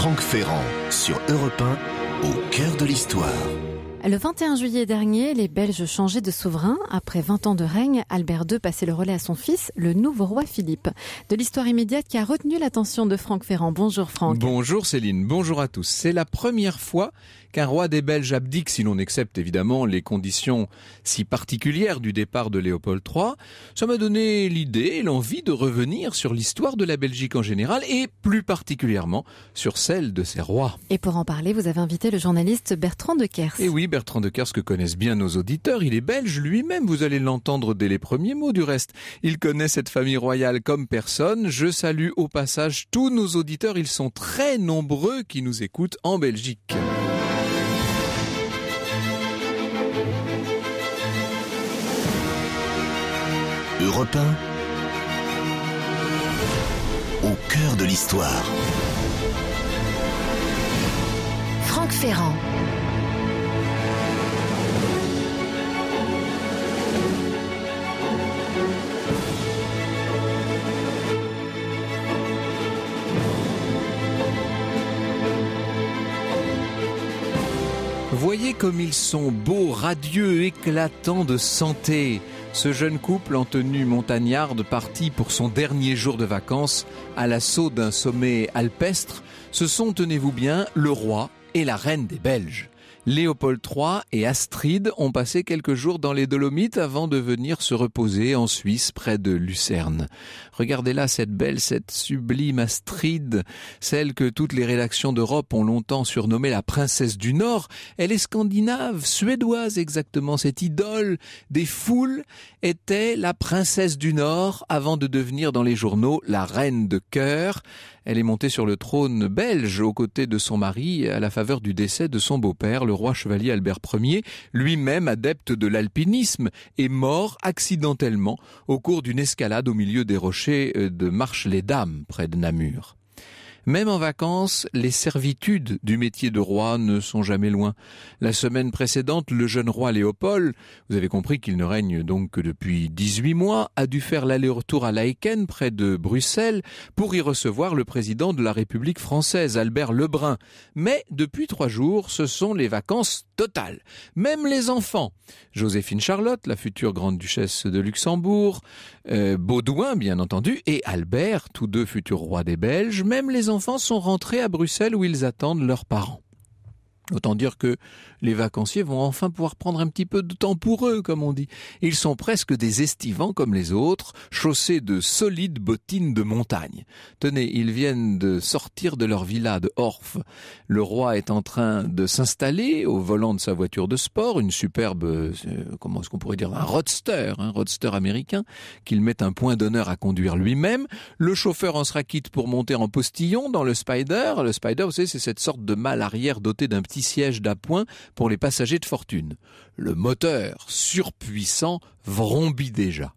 Franck Ferrand sur Europe 1, au cœur de l'histoire. Le 21 juillet dernier, les Belges changeaient de souverain. Après 20 ans de règne, Albert II passait le relais à son fils, le nouveau roi Philippe. De l'histoire immédiate qui a retenu l'attention de Franck Ferrand. Bonjour Franck. Bonjour Céline, bonjour à tous. C'est la première fois qu'un roi des Belges abdique, si l'on accepte évidemment les conditions si particulières du départ de Léopold III, ça m'a donné l'idée et l'envie de revenir sur l'histoire de la Belgique en général et plus particulièrement sur celle de ses rois. Et pour en parler, vous avez invité le journaliste Bertrand de Kers. Et eh oui, Bertrand de Kers que connaissent bien nos auditeurs, il est belge lui-même, vous allez l'entendre dès les premiers mots du reste. Il connaît cette famille royale comme personne. Je salue au passage tous nos auditeurs, ils sont très nombreux qui nous écoutent en Belgique. au cœur de l'histoire. Franck Ferrand. Voyez comme ils sont beaux, radieux, éclatants de santé ce jeune couple en tenue montagnarde parti pour son dernier jour de vacances à l'assaut d'un sommet alpestre, ce sont, tenez-vous bien, le roi et la reine des Belges. Léopold III et Astrid ont passé quelques jours dans les Dolomites avant de venir se reposer en Suisse près de Lucerne. Regardez là cette belle, cette sublime Astrid, celle que toutes les rédactions d'Europe ont longtemps surnommée la princesse du Nord. Elle est scandinave, suédoise exactement, cette idole des foules était la princesse du Nord avant de devenir dans les journaux la reine de cœur. Elle est montée sur le trône belge aux côtés de son mari à la faveur du décès de son beau-père, le roi chevalier Albert Ier, lui-même adepte de l'alpinisme, et mort accidentellement au cours d'une escalade au milieu des rochers euh, de Marche-les-Dames près de Namur. Même en vacances, les servitudes du métier de roi ne sont jamais loin. La semaine précédente, le jeune roi Léopold, vous avez compris qu'il ne règne donc que depuis 18 mois, a dû faire l'aller-retour à Laeken, près de Bruxelles, pour y recevoir le président de la République française, Albert Lebrun. Mais depuis trois jours, ce sont les vacances totales. Même les enfants. Joséphine Charlotte, la future grande duchesse de Luxembourg, euh, Baudouin, bien entendu, et Albert, tous deux futurs rois des Belges, même les enfants sont rentrés à Bruxelles où ils attendent leurs parents. Autant dire que les vacanciers vont enfin pouvoir prendre un petit peu de temps pour eux, comme on dit. Ils sont presque des estivants comme les autres, chaussés de solides bottines de montagne. Tenez, ils viennent de sortir de leur villa de Orf. Le roi est en train de s'installer au volant de sa voiture de sport, une superbe, euh, comment est-ce qu'on pourrait dire, un roadster, un roadster américain, qu'il met un point d'honneur à conduire lui-même. Le chauffeur en sera quitte pour monter en postillon dans le Spider. Le Spider, vous savez, c'est cette sorte de mal arrière doté d'un petit siège d'appoint pour les passagers de fortune. Le moteur, surpuissant, vrombit déjà.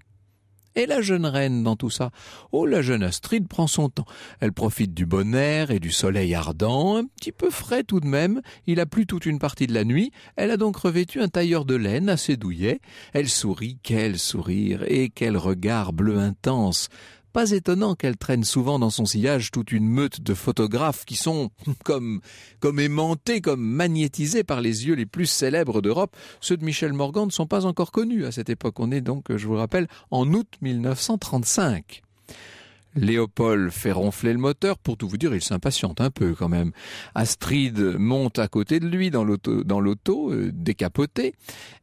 Et la jeune reine dans tout ça Oh, la jeune Astrid prend son temps. Elle profite du bon air et du soleil ardent, un petit peu frais tout de même. Il a plu toute une partie de la nuit. Elle a donc revêtu un tailleur de laine assez douillet. Elle sourit, quel sourire et quel regard bleu intense pas étonnant qu'elle traîne souvent dans son sillage toute une meute de photographes qui sont comme, comme aimantés, comme magnétisés par les yeux les plus célèbres d'Europe. Ceux de Michel Morgan ne sont pas encore connus à cette époque. On est donc, je vous rappelle, en août 1935. Léopold fait ronfler le moteur. Pour tout vous dire, il s'impatiente un peu quand même. Astrid monte à côté de lui dans l'auto, euh, décapotée.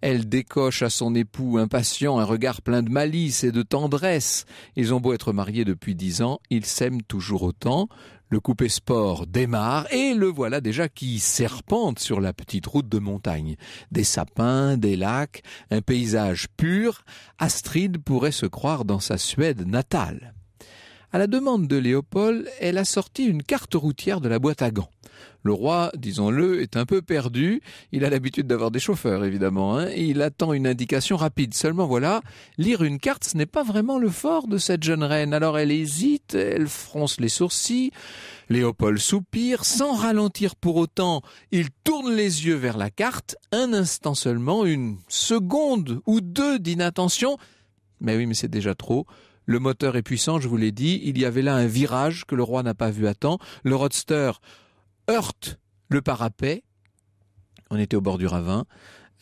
Elle décoche à son époux impatient un regard plein de malice et de tendresse. Ils ont beau être mariés depuis dix ans, ils s'aiment toujours autant. Le coupé sport démarre et le voilà déjà qui serpente sur la petite route de montagne. Des sapins, des lacs, un paysage pur. Astrid pourrait se croire dans sa Suède natale. À la demande de Léopold, elle a sorti une carte routière de la boîte à gants. Le roi, disons-le, est un peu perdu. Il a l'habitude d'avoir des chauffeurs, évidemment. Hein, il attend une indication rapide. Seulement voilà, lire une carte, ce n'est pas vraiment le fort de cette jeune reine. Alors elle hésite, elle fronce les sourcils. Léopold soupire, sans ralentir pour autant. Il tourne les yeux vers la carte. Un instant seulement, une seconde ou deux d'inattention. Mais oui, mais c'est déjà trop. Le moteur est puissant, je vous l'ai dit. Il y avait là un virage que le roi n'a pas vu à temps. Le roadster heurte le parapet. On était au bord du ravin.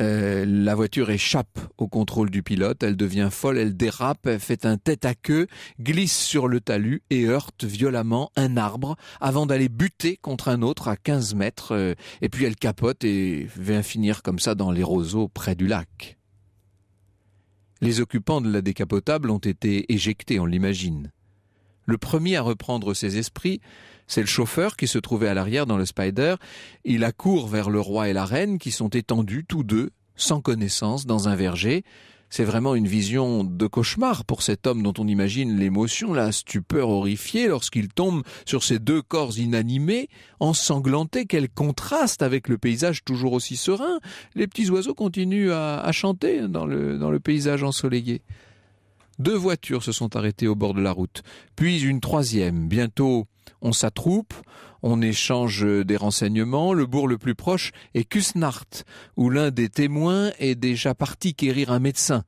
Euh, la voiture échappe au contrôle du pilote, elle devient folle, elle dérape, elle fait un tête à queue, glisse sur le talus et heurte violemment un arbre avant d'aller buter contre un autre à 15 mètres, euh, et puis elle capote et vient finir comme ça dans les roseaux près du lac. Les occupants de la décapotable ont été éjectés, on l'imagine. Le premier à reprendre ses esprits, c'est le chauffeur qui se trouvait à l'arrière dans le Spider. Il accourt vers le roi et la reine qui sont étendus tous deux, sans connaissance, dans un verger. C'est vraiment une vision de cauchemar pour cet homme dont on imagine l'émotion, la stupeur horrifiée lorsqu'il tombe sur ces deux corps inanimés, ensanglantés. Quel contraste avec le paysage toujours aussi serein. Les petits oiseaux continuent à, chanter dans le, dans le paysage ensoleillé. Deux voitures se sont arrêtées au bord de la route, puis une troisième. Bientôt, on s'attroupe, on échange des renseignements. Le bourg le plus proche est Kusnart, où l'un des témoins est déjà parti quérir un médecin.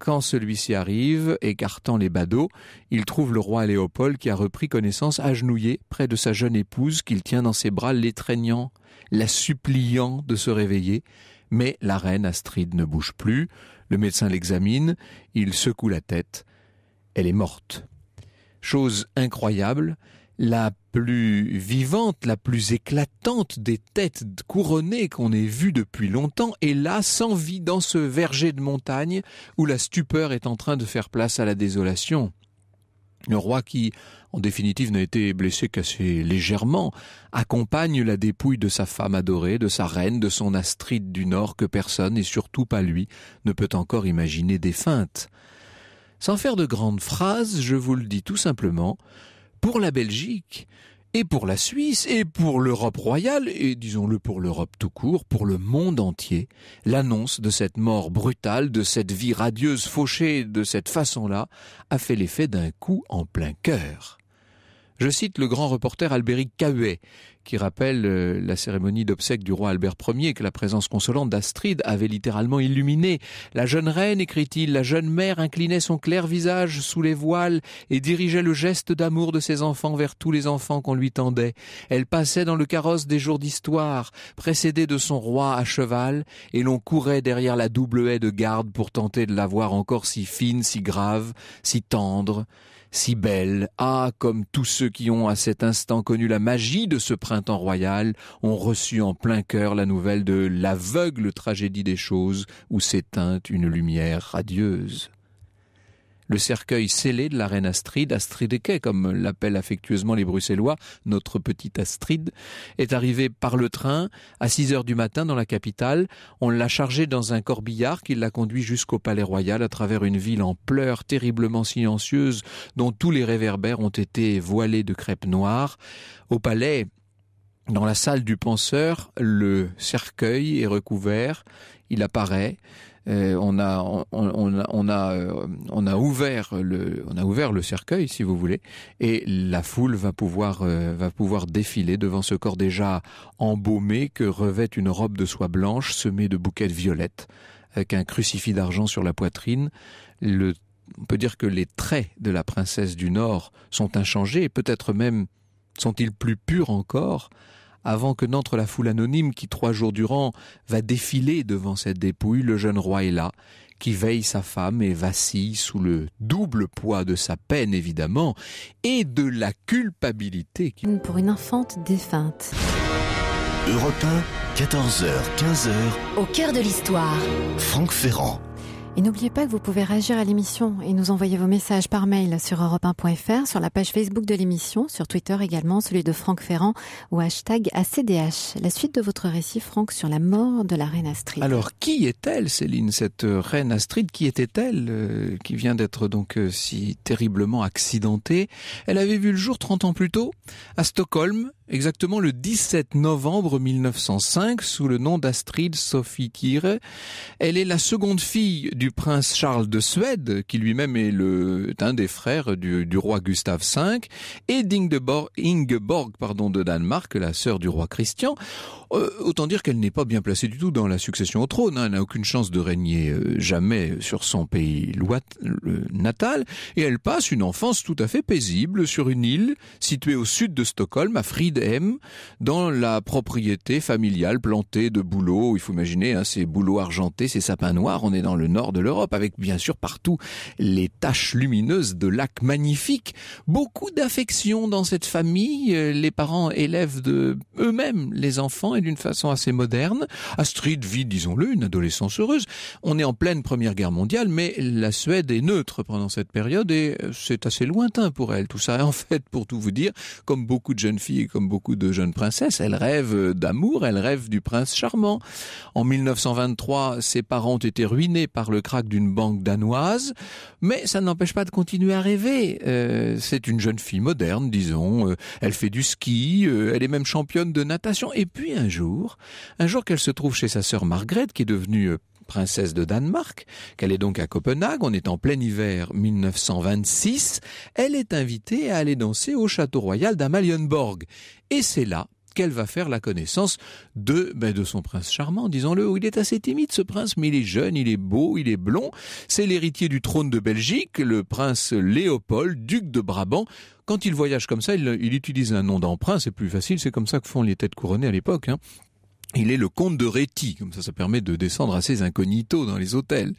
Quand celui-ci arrive, écartant les badauds, il trouve le roi Léopold qui a repris connaissance agenouillé près de sa jeune épouse qu'il tient dans ses bras, l'étreignant, la suppliant de se réveiller. Mais la reine Astrid ne bouge plus. Le médecin l'examine, il secoue la tête. Elle est morte. Chose incroyable, la plus vivante, la plus éclatante des têtes couronnées qu'on ait vues depuis longtemps est là, sans vie, dans ce verger de montagne où la stupeur est en train de faire place à la désolation. Le roi qui, en définitive, n'a été blessé qu'assez légèrement, accompagne la dépouille de sa femme adorée, de sa reine, de son astride du Nord que personne, et surtout pas lui, ne peut encore imaginer défunte. Sans faire de grandes phrases, je vous le dis tout simplement, pour la Belgique et pour la Suisse et pour l'Europe royale et disons-le pour l'Europe tout court, pour le monde entier, l'annonce de cette mort brutale, de cette vie radieuse fauchée de cette façon-là a fait l'effet d'un coup en plein cœur. Je cite le grand reporter Albéric Cahuet, qui rappelle euh, la cérémonie d'obsèques du roi Albert Ier que la présence consolante d'Astrid avait littéralement illuminée. La jeune reine, écrit-il, la jeune mère inclinait son clair visage sous les voiles et dirigeait le geste d'amour de ses enfants vers tous les enfants qu'on lui tendait. Elle passait dans le carrosse des jours d'histoire, précédée de son roi à cheval, et l'on courait derrière la double haie de garde pour tenter de la voir encore si fine, si grave, si tendre si belle. Ah, comme tous ceux qui ont à cet instant connu la magie de ce printemps royal, ont reçu en plein cœur la nouvelle de l'aveugle tragédie des choses où s'éteint une lumière radieuse le cercueil scellé de la reine Astrid, Astrideke, comme l'appellent affectueusement les Bruxellois, notre petite Astrid, est arrivé par le train à 6 heures du matin dans la capitale. On l'a chargé dans un corbillard qui l'a conduit jusqu'au Palais Royal à travers une ville en pleurs terriblement silencieuse dont tous les réverbères ont été voilés de crêpes noires. Au palais, dans la salle du penseur, le cercueil est recouvert, il apparaît, euh, on a on, a euh, on a ouvert le on a ouvert le cercueil si vous voulez et la foule va pouvoir euh, va pouvoir défiler devant ce corps déjà embaumé que revêt une robe de soie blanche semée de bouquets de violettes avec un crucifix d'argent sur la poitrine le on peut dire que les traits de la princesse du Nord sont inchangés, et peut-être même sont-ils plus purs encore avant que n'entre la foule anonyme qui, trois jours durant, va défiler devant cette dépouille, le jeune roi est là, qui veille sa femme et vacille sous le double poids de sa peine, évidemment, et de la culpabilité. Pour une enfante défunte. Europe 1, 14h, 15h. Au cœur de l'histoire. Franck Ferrand. Et n'oubliez pas que vous pouvez réagir à l'émission et nous envoyer vos messages par mail sur europe1.fr, sur la page Facebook de l'émission, sur Twitter également, celui de Franck Ferrand ou hashtag ACDH. La suite de votre récit, Franck, sur la mort de la reine Astrid. Alors, qui est-elle, Céline, cette euh, reine Astrid Qui était-elle euh, qui vient d'être donc euh, si terriblement accidentée Elle avait vu le jour 30 ans plus tôt à Stockholm exactement le 17 novembre 1905 sous le nom d'Astrid Sophie Kire. Elle est la seconde fille du prince Charles de Suède, qui lui-même est, le, un des frères du, du, roi Gustave V, et d'Ingeborg pardon, de Danemark, la sœur du roi Christian. Euh, autant dire qu'elle n'est pas bien placée du tout dans la succession au trône. Hein. Elle n'a aucune chance de régner euh, jamais sur son pays natal, et elle passe une enfance tout à fait paisible sur une île située au sud de Stockholm, à Fried dans la propriété familiale plantée de bouleaux. Il faut imaginer hein, ces bouleaux argentés, ces sapins noirs. On est dans le nord de l'Europe avec bien sûr partout les taches lumineuses de lacs magnifiques. Beaucoup d'affection dans cette famille. Les parents élèvent de eux-mêmes les enfants et d'une façon assez moderne. Astrid vit, disons-le, une adolescence heureuse. On est en pleine Première Guerre mondiale, mais la Suède est neutre pendant cette période et c'est assez lointain pour elle tout ça. En fait, pour tout vous dire, comme beaucoup de jeunes filles beaucoup de jeunes princesses, elle rêve d'amour, elle rêve du prince charmant. En 1923, ses parents ont été ruinés par le krach d'une banque danoise, mais ça n'empêche pas de continuer à rêver. Euh, c'est une jeune fille moderne, disons. Euh, elle fait du ski, euh, elle est même championne de natation. Et puis un jour, un jour qu'elle se trouve chez sa sœur Margaret, qui est devenue princesse de Danemark, qu'elle est donc à Copenhague, on est en plein hiver 1926, elle est invitée à aller danser au château royal d'Amalienborg. Et c'est là qu'elle va faire la connaissance de, ben, de son prince charmant, disons-le. Il est assez timide ce prince, mais il est jeune, il est beau, il est blond. C'est l'héritier du trône de Belgique, le prince Léopold, duc de Brabant. Quand il voyage comme ça, il, utilise un nom d'emprunt, c'est plus facile, c'est comme ça que font les têtes couronnées à l'époque. Hein. Il est le comte de Réti, comme ça, ça permet de descendre assez incognito dans les hôtels.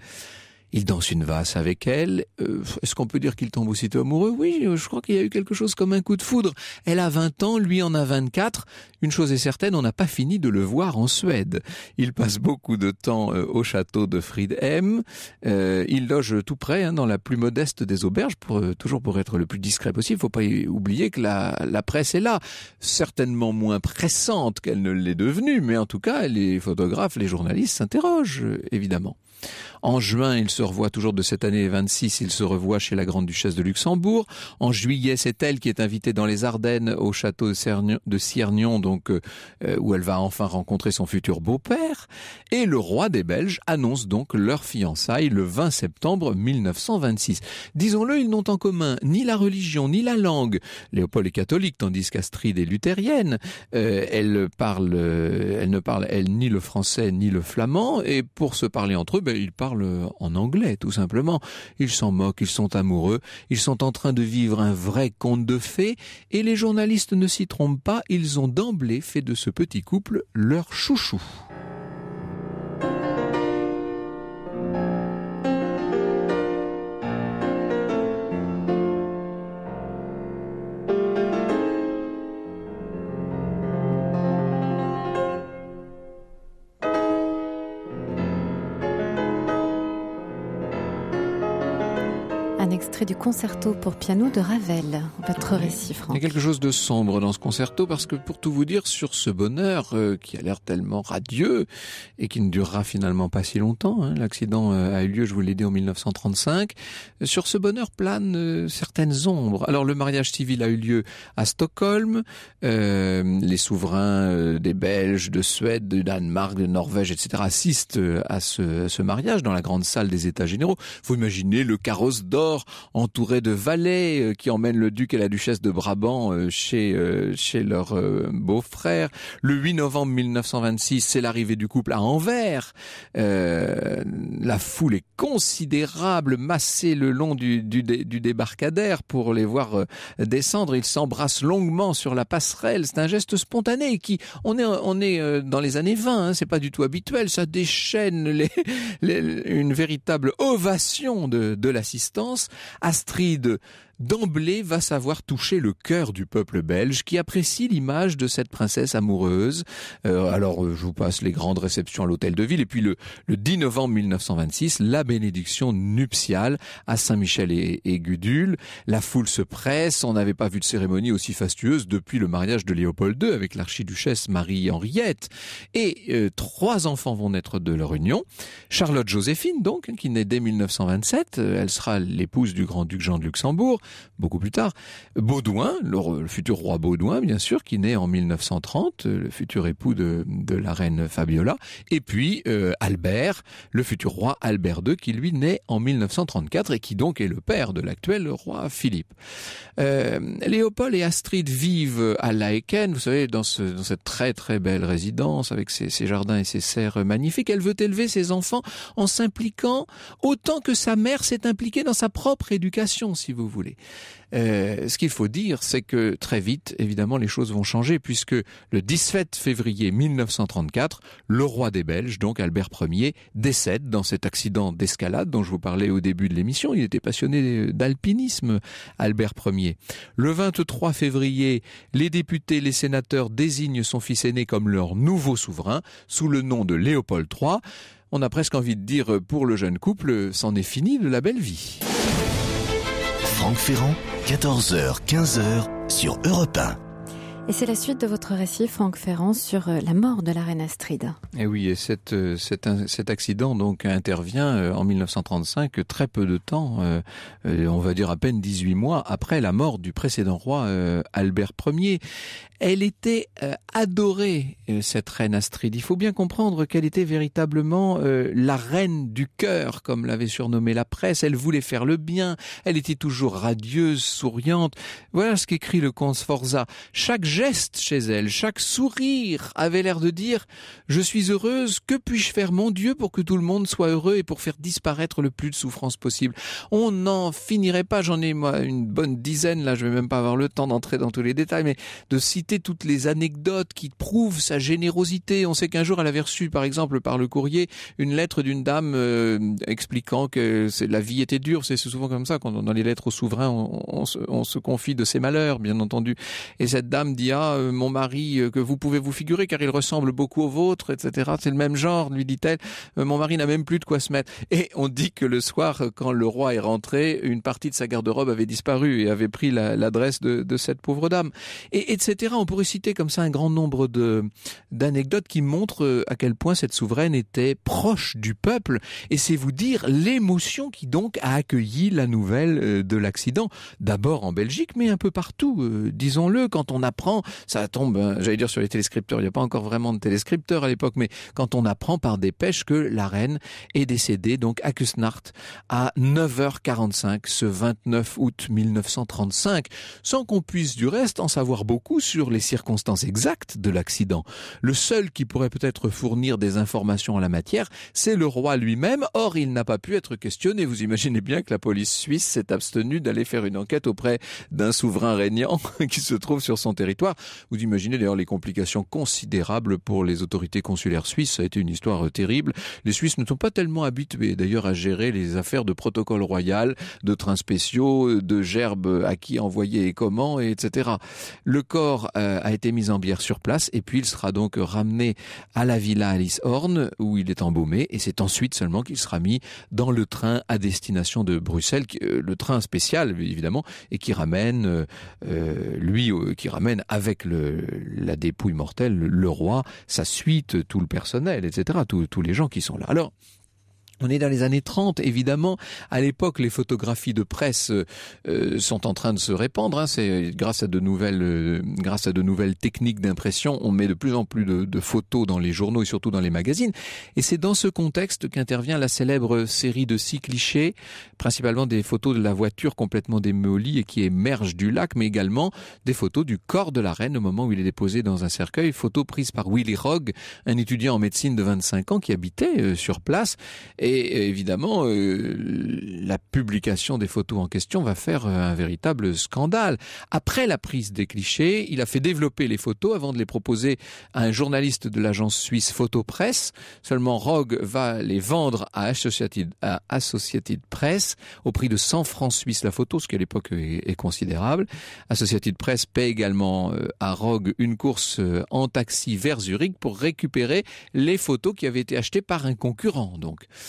Il danse une vase avec elle. Euh, est-ce qu'on peut dire qu'il tombe aussitôt amoureux Oui, je crois qu'il y a eu quelque chose comme un coup de foudre. Elle a 20 ans, lui en a 24. Une chose est certaine, on n'a pas fini de le voir en Suède. Il passe beaucoup de temps euh, au château de Friedhem. Euh, il loge tout près, hein, dans la plus modeste des auberges, pour, toujours pour être le plus discret possible. Il Faut pas oublier que la presse est là, certainement moins pressante qu'elle ne l'est devenue, mais en tout cas, les photographes, les journalistes s'interrogent, évidemment. En juin, il se revoit toujours de cette année 26, il se revoit chez la grande-duchesse de Luxembourg. En juillet, c'est elle qui est invitée dans les Ardennes au château de, Cernion, donc euh, euh, où elle va enfin rencontrer son futur beau-père. Et le roi des Belges annonce donc leur fiançailles le 20 septembre 1926. Disons-le, ils n'ont en commun ni la religion ni la langue. Léopold est catholique tandis qu'Astrid est luthérienne. Euh, elle parle, ne parle elle ni le français ni le flamand. Et pour se parler entre eux, ben, ils parlent euh, en anglais, tout simplement. Ils s'en moquent, ils sont amoureux, ils sont en train de vivre un vrai conte de fées, et les journalistes ne s'y trompent pas, ils ont d'emblée fait de ce petit couple leur chouchou. du concerto pour piano de Ravel, Votre récit, Franck. Il y a quelque chose de sombre dans ce concerto parce que pour tout vous dire sur ce bonheur euh, qui a l'air tellement radieux et qui ne durera finalement pas si longtemps, hein, l'accident euh, a eu lieu, je vous l'ai dit, en 1935, euh, sur ce bonheur planent certaines ombres. Alors le mariage civil a eu lieu à Stockholm, les souverains des Belges, de Suède, de Danemark, de Norvège, etc. assistent à ce, à ce mariage dans la grande salle des États généraux. Vous imaginez le carrosse d'or entouré de valets euh, qui emmènent le duc et la duchesse de Brabant euh, chez, euh, chez leur beau-frère. Le 8 novembre 1926, c'est l'arrivée du couple à Anvers. Euh, la foule est considérable, massée le long du, du, du débarcadère pour les voir descendre. Ils s'embrassent longuement sur la passerelle. C'est un geste spontané qui, on est, on est dans les années 20, hein, c'est pas du tout habituel. Ça déchaîne les, les, une véritable ovation de, de l'assistance Astrid d'emblée va savoir toucher le cœur du peuple belge qui apprécie l'image de cette princesse amoureuse. Euh, alors euh, je vous passe les grandes réceptions à l'hôtel de ville et puis le, 10 novembre 1926, la bénédiction nuptiale à Saint-Michel et, et, Gudule. La foule se presse, on n'avait pas vu de cérémonie aussi fastueuse depuis le mariage de Léopold II avec l'archiduchesse Marie-Henriette. Et euh, trois enfants vont naître de leur union. Charlotte Joséphine donc, qui naît dès 1927, elle sera l'épouse du grand-duc Jean de Luxembourg beaucoup plus tard. Baudouin, le, futur roi Baudouin, bien sûr, qui naît en 1930, euh, le futur époux de, la reine Fabiola, et puis euh, Albert, le futur roi Albert II, qui lui naît en 1934 et qui donc est le père de l'actuel roi Philippe. Euh, Léopold et Astrid vivent à Laeken, vous savez, dans, cette très très belle résidence avec ses jardins et ses serres magnifiques. Elle veut élever ses enfants en s'impliquant autant que sa mère s'est impliquée dans sa propre éducation, si vous voulez. Euh, ce qu'il faut dire, c'est que très vite, évidemment, les choses vont changer puisque le 17 février 1934, le roi des Belges, donc Albert Ier, décède dans cet accident d'escalade dont je vous parlais au début de l'émission. Il était passionné d'alpinisme, Albert Ier. Le 23 février, les députés, les sénateurs désignent son fils aîné comme leur nouveau souverain sous le nom de Léopold III. On a presque envie de dire pour le jeune couple, c'en est fini de la belle vie. Franck Ferrand, 14h, 15h sur Europe 1. Et c'est la suite de votre récit, Franck Ferrand, sur euh, la mort de la reine Astrid. Et eh oui, et cette, euh, cet accident donc intervient euh, en 1935, très peu de temps, on va dire à peine 18 mois après la mort du précédent roi Albert Ier. Elle était euh, adorée, euh, cette reine Astrid. Il faut bien comprendre qu'elle était véritablement euh, la reine du cœur, comme l'avait surnommée la presse. Elle voulait faire le bien, elle était toujours radieuse, souriante. Voilà ce qu'écrit le comte Sforza. Chaque geste chez elle, chaque sourire avait l'air de dire « Je suis heureuse, que puis-je faire, mon Dieu, pour que tout le monde soit heureux et pour faire disparaître le plus de souffrance possible ?» On n'en finirait pas, j'en ai moi une bonne dizaine, là je vais même pas avoir le temps d'entrer dans tous les détails, mais de citer toutes les anecdotes qui prouvent sa générosité. On sait qu'un jour elle avait reçu, par exemple, par le courrier, une lettre d'une dame euh, expliquant que la vie était dure. C'est souvent comme ça quand on, dans les lettres aux souverains, on, on, se, on, se, confie de ses malheurs, bien entendu. Et cette dame dit ah euh, mon mari euh, que vous pouvez vous figurer car il ressemble beaucoup au vôtre, etc. C'est le même genre, lui dit-elle. mon mari n'a même plus de quoi se mettre. Et on dit que le soir, quand le roi est rentré, une partie de sa garde-robe avait disparu et avait pris l'adresse de, de, cette pauvre dame. Et etc on pourrait citer comme ça un grand nombre de d'anecdotes qui montrent euh, à quel point cette souveraine était proche du peuple. Et c'est vous dire l'émotion qui donc a accueilli la nouvelle euh, de l'accident. D'abord en Belgique, mais un peu partout. Euh, disons-le, quand on apprend, ça tombe, hein, j'allais dire sur les téléscripteurs, il n'y a pas encore vraiment de téléscripteurs à l'époque, mais quand on apprend par dépêche que la reine est décédée, donc à Kusnacht, à 9h45 ce 29 août 1935, sans qu'on puisse du reste en savoir beaucoup sur sur les circonstances exactes de l'accident. Le seul qui pourrait peut-être fournir des informations en la matière, c'est le roi lui-même. Or, il n'a pas pu être questionné. Vous imaginez bien que la police suisse s'est abstenue d'aller faire une enquête auprès d'un souverain régnant qui se trouve sur son territoire. Vous imaginez d'ailleurs les complications considérables pour les autorités consulaires suisses. Ça a été une histoire terrible. Les Suisses ne sont pas tellement habitués d'ailleurs à gérer les affaires de protocole royal, de trains spéciaux, de gerbes à qui envoyer et comment, etc. Le corps euh, a été mis en bière sur place et puis il sera donc ramené à la villa Alice Horn où il est embaumé et c'est ensuite seulement qu'il sera mis dans le train à destination de Bruxelles, euh, le train spécial évidemment et qui ramène euh, lui, qui ramène avec la dépouille mortelle le roi, sa suite, tout le personnel, etc. Tous les gens qui sont là. Alors on est dans les années 30, évidemment. À l'époque, les photographies de presse euh, euh, sont en train de se répandre. Hein. C'est grâce à de nouvelles, euh, grâce à de nouvelles techniques d'impression, on met de plus en plus de, photos dans les journaux et surtout dans les magazines. Et c'est dans ce contexte qu'intervient la célèbre série de six clichés, principalement des photos de la voiture complètement démolie et qui émerge du lac, mais également des photos du corps de la reine au moment où il est déposé dans un cercueil. Photos prises par Willy Rogge, un étudiant en médecine de 25 ans qui habitait sur place. Et évidemment, euh, la publication des photos en question va faire euh, un véritable scandale. Après la prise des clichés, il a fait développer les photos avant de les proposer à un journaliste de l'agence suisse Photopresse. Seulement, Rogue va les vendre à Associated, Press au prix de 100 francs suisses la photo, ce qui à l'époque est, considérable. Associated Press paie également euh, à Rogue une course en taxi vers Zurich pour récupérer les photos qui avaient été achetées par un concurrent. Donc,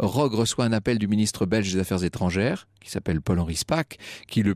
Rogue reçoit un appel du ministre belge des Affaires étrangères, qui s'appelle Paul-Henri Spack, qui le,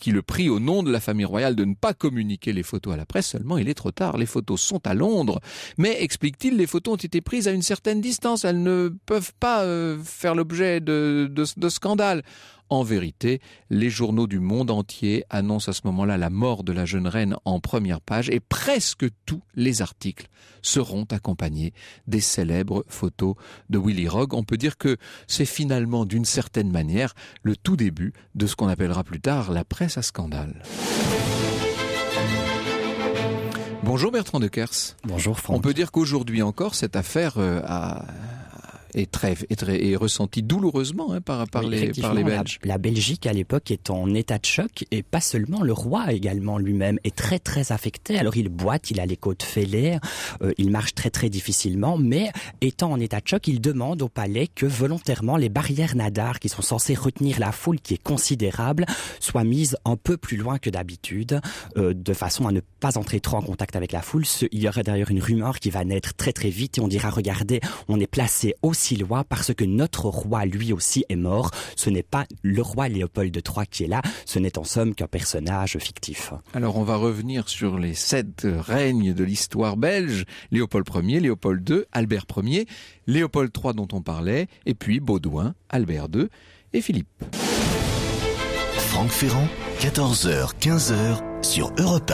qui le prie au nom de la famille royale de ne pas communiquer les photos à la presse, seulement il est trop tard, les photos sont à Londres. Mais, explique-t-il, les photos ont été prises à une certaine distance, elles ne peuvent pas euh, faire l'objet de, scandales. En vérité, les journaux du monde entier annoncent à ce moment-là la mort de la jeune reine en première page et presque tous les articles seront accompagnés des célèbres photos de Willy Rogue. On peut dire que c'est finalement d'une certaine manière le tout début de ce qu'on appellera plus tard la presse à scandale. Bonjour Bertrand de Kers. Bonjour Franck. On peut dire qu'aujourd'hui encore, cette affaire euh, a est très, très ressenti douloureusement hein, par, par, les, par les Belges. La, Belgique à l'époque est en état de choc et pas seulement le roi également lui-même est très très affecté. Alors il boite, il a les côtes fêlées, euh, il marche très très difficilement, mais étant en état de choc, il demande au palais que volontairement les barrières Nadar qui sont censées retenir la foule qui est considérable soient mises un peu plus loin que d'habitude, euh, de façon à ne pas entrer trop en contact avec la foule. il y aurait d'ailleurs une rumeur qui va naître très très vite et on dira regardez, on est placé au loin parce que notre roi lui aussi est mort. Ce n'est pas le roi Léopold III qui est là, ce n'est en somme qu'un personnage fictif. Alors on va revenir sur les sept règnes de l'histoire belge. Léopold Ier, Léopold II, Albert Ier, Léopold III dont on parlait, et puis Baudouin, Albert II et Philippe. Franck Ferrand, 14h, 15h sur Europe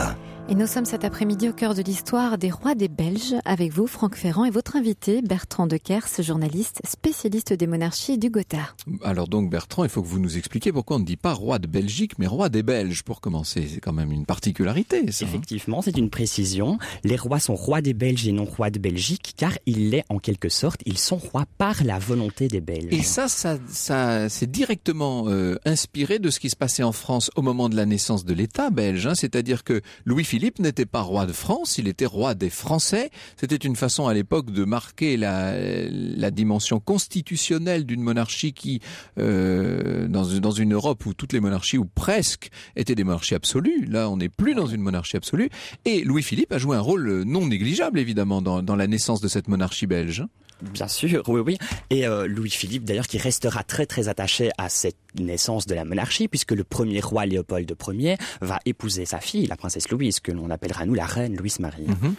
et nous sommes cet après-midi au cœur de l'histoire des rois des Belges avec vous, Franck Ferrand, et votre invité, Bertrand de Kers, journaliste spécialiste des monarchies du Gothard. Alors donc, Bertrand, il faut que vous nous expliquiez pourquoi on ne dit pas roi de Belgique, mais roi des Belges, pour commencer. C'est quand même une particularité, ça, hein. Effectivement, c'est une précision. Les rois sont rois des Belges et non rois de Belgique, car il l'est en quelque sorte. Ils sont rois par la volonté des Belges. Et ça, ça, ça c'est directement euh, inspiré de ce qui se passait en France au moment de la naissance de l'État belge, hein. c'est-à-dire que Louis Philippe n'était pas roi de France, il était roi des Français. C'était une façon à l'époque de marquer la, dimension constitutionnelle d'une monarchie qui, euh, dans, une Europe où toutes les monarchies, ou presque, étaient des monarchies absolues, là on n'est plus dans une monarchie absolue. Et Louis-Philippe a joué un rôle non négligeable, évidemment, dans, la naissance de cette monarchie belge. Bien sûr, oui, oui. Et euh, Louis-Philippe, d'ailleurs, qui restera très, très attaché à cette naissance de la monarchie, puisque le premier roi Léopold Ier va épouser sa fille, la princesse Louise, que l'on appellera nous la reine Louise-Marie. Mhm.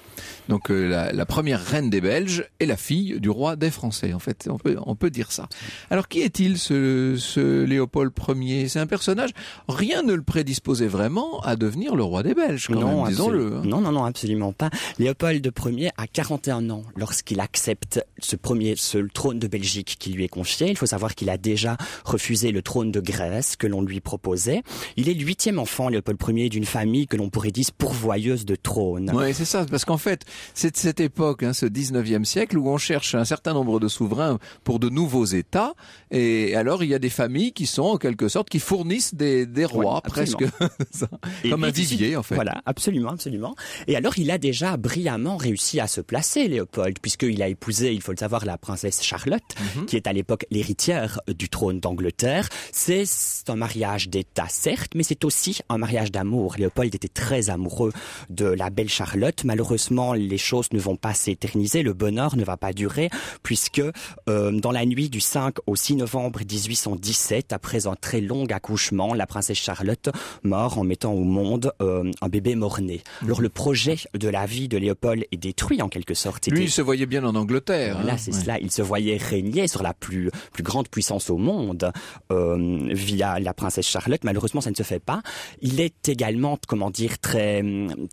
Donc euh, la, première reine des Belges est la fille du roi des Français, en fait, on peut, on peut dire ça. Alors qui est-il ce, Léopold Ier C'est un personnage, rien ne le prédisposait vraiment à devenir le roi des Belges, non, le hein. Non, non, absolument pas. Léopold Ier a 41 ans lorsqu'il accepte ce premier, ce, trône de Belgique qui lui est confié. Il faut savoir qu'il a déjà refusé le trône de Grèce que l'on lui proposait. Il est le huitième enfant, Léopold Ier, d'une famille que l'on pourrait dire pourvoyeuse de trône. Oui, c'est ça, parce qu'en fait, c'est de cette époque, hein, ce 19e siècle, où on cherche un certain nombre de souverains pour de nouveaux États, et alors il y a des familles qui sont en quelque sorte, qui fournissent des, rois, presque, comme un vivier en fait. Voilà, absolument, absolument. Et alors il a déjà brillamment réussi à se placer, Léopold, puisqu'il a épousé, il faut le savoir, la princesse Charlotte, mhm. qui est à l'époque l'héritière du trône d'Angleterre. C'est un mariage d'État, certes, mais c'est aussi un mariage d'amour. Léopold était très amoureux de la belle Charlotte. Malheureusement, les choses ne vont pas s'éterniser, le bonheur ne va pas durer, puisque euh, dans la nuit du 5 au 6 novembre 1817, après un très long accouchement, la princesse Charlotte meurt en mettant au monde euh, un bébé mort-né. Alors le projet de la vie de Léopold est détruit en quelque sorte. Lui, il se voyait bien en Angleterre. Là, hein. c'est cela. Il se voyait régner sur la plus, plus grande puissance au monde. Euh, euh, via la princesse Charlotte. Malheureusement, ça ne se fait pas. Il est également, comment dire, très,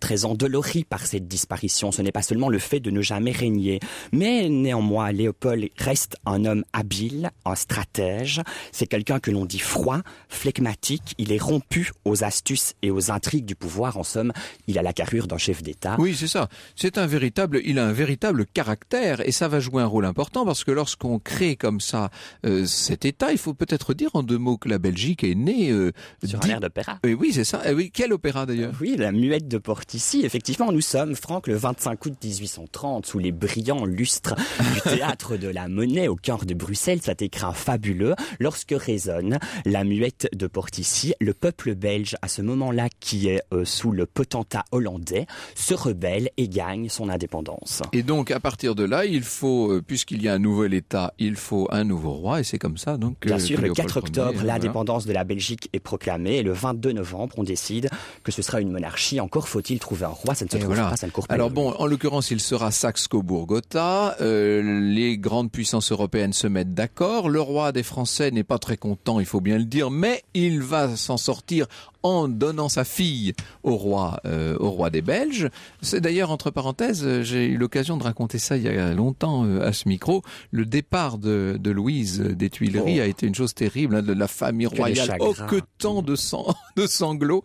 très endolori par cette disparition. Ce n'est pas seulement le fait de ne jamais régner, mais néanmoins, Léopold reste un homme habile, un stratège. C'est quelqu'un que l'on dit froid, flegmatique. Il est rompu aux astuces et aux intrigues du pouvoir. En somme, il a la carrure d'un chef d'État. Oui, c'est ça. C'est un véritable, il a un véritable caractère et ça va jouer un rôle important parce que lorsqu'on crée comme ça euh, cet État, il faut peut-être dire en deux mot que la Belgique est née. Euh, Sur un d'opéra. Oui, c'est ça. Eh oui, quel opéra d'ailleurs Oui, la muette de Portici. Effectivement, nous sommes, Franck, le 25 août 1830, sous les brillants lustres du théâtre de la Monnaie au cœur de Bruxelles, cet écrin fabuleux, lorsque résonne la muette de Portici, le peuple belge, à ce moment-là, qui est euh, sous le potentat hollandais, se rebelle et gagne son indépendance. Et donc, à partir de là, il faut, euh, puisqu'il y a un nouvel État, il faut un nouveau roi, et c'est comme ça, donc. Bien sûr, le 4 octobre l'indépendance de la Belgique est proclamée le 22 novembre, on décide que ce sera une monarchie. Encore faut-il trouver un roi, ça ne se trouve pas, ça ne court pas. Alors bon, en l'occurrence, il sera Saxe-Cobourg-Gotha. Euh, les grandes puissances européennes se mettent d'accord. Le roi des Français n'est pas très content, il faut bien le dire, mais il va s'en sortir en donnant sa fille au roi, euh, au roi des Belges. C'est d'ailleurs, entre parenthèses, euh, j'ai eu l'occasion de raconter ça il y a longtemps euh, à ce micro. Le départ de, Louise des Tuileries oh. a été une chose terrible, hein, de la famille royale. oh, que tant de, sang, de sanglots.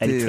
Elle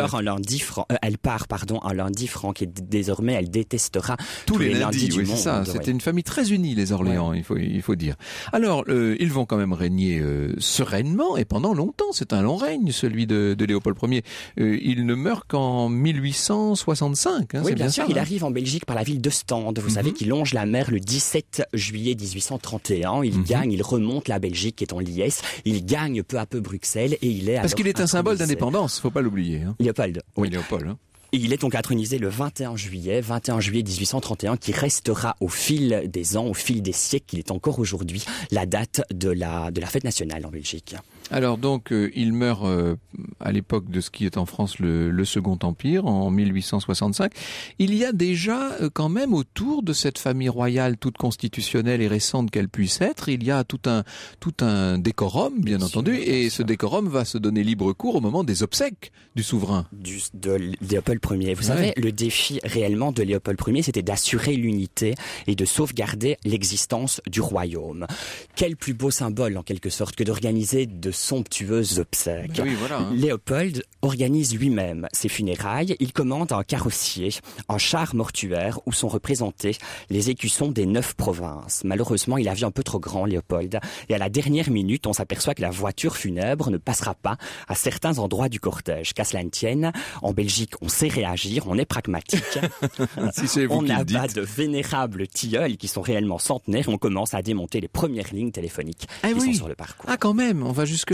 elle part, pardon, en lundi franc, et désormais elle détestera tous, les, lundis, du monde. ça. C'était une famille très unie, les Orléans, il, faut, il faut dire. Alors, ils vont quand même régner sereinement et pendant longtemps. C'est un long règne, celui de Léopold Ier. Euh, il ne meurt qu'en 1865. Hein, oui, bien, sûr, il hein. arrive en Belgique par la ville de Stand. Vous savez mhm. qu'il longe la mer le 17 juillet 1831. Il mhm. gagne, il remonte la Belgique qui est en liesse. Il gagne peu à peu Bruxelles et il est. Parce qu'il est un symbole d'indépendance, faut pas l'oublier. Hein. Léopold. Oui, Léopold. il est donc intronisé le 21 juillet, 21 juillet 1831, qui restera au fil des ans, au fil des siècles, qu'il est encore aujourd'hui, la date de la, de la fête nationale en Belgique. Alors donc, euh, il meurt euh, à l'époque de ce qui est en France le, le, Second Empire, en 1865. Il y a déjà euh, quand même autour de cette famille royale, toute constitutionnelle et récente qu'elle puisse être, il y a tout un tout un décorum, bien entendu, et ce décorum va se donner libre cours au moment des obsèques du souverain. Du, de Léopold Ier. Vous savez, le défi réellement de Léopold Ier, c'était d'assurer l'unité et de sauvegarder l'existence du royaume. Quel plus beau symbole, en quelque sorte, que d'organiser de somptueuses obsèques. Bah hein. Léopold organise lui-même ses funérailles. Il commande un carrossier, un char mortuaire où sont représentés les écussons des neuf provinces. Malheureusement, il a vu un peu trop grand, Léopold. Et à la dernière minute, on s'aperçoit que la voiture funèbre ne passera pas à certains endroits du cortège. Qu'à cela ne tienne, en Belgique, on sait réagir, on est pragmatique. si vous on n'a de vénérables tilleuls qui sont réellement centenaires. On commence à démonter les premières lignes téléphoniques eh qui sont sur le parcours. Ah quand même, on va jusque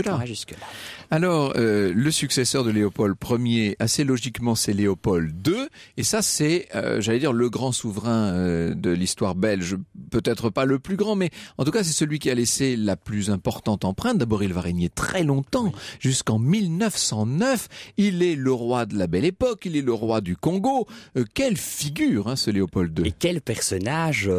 alors, euh, le successeur de Léopold Ier, assez logiquement, c'est Léopold II. Et ça, c'est, euh, j'allais dire, le grand souverain euh, de l'histoire belge. Peut-être pas le plus grand, mais en tout cas, c'est celui qui a laissé la plus importante empreinte. D'abord, il va régner très longtemps, jusqu'en 1909. Il est le roi de la belle époque, il est le roi du Congo. quelle figure, hein, ce Léopold II. Et quel personnage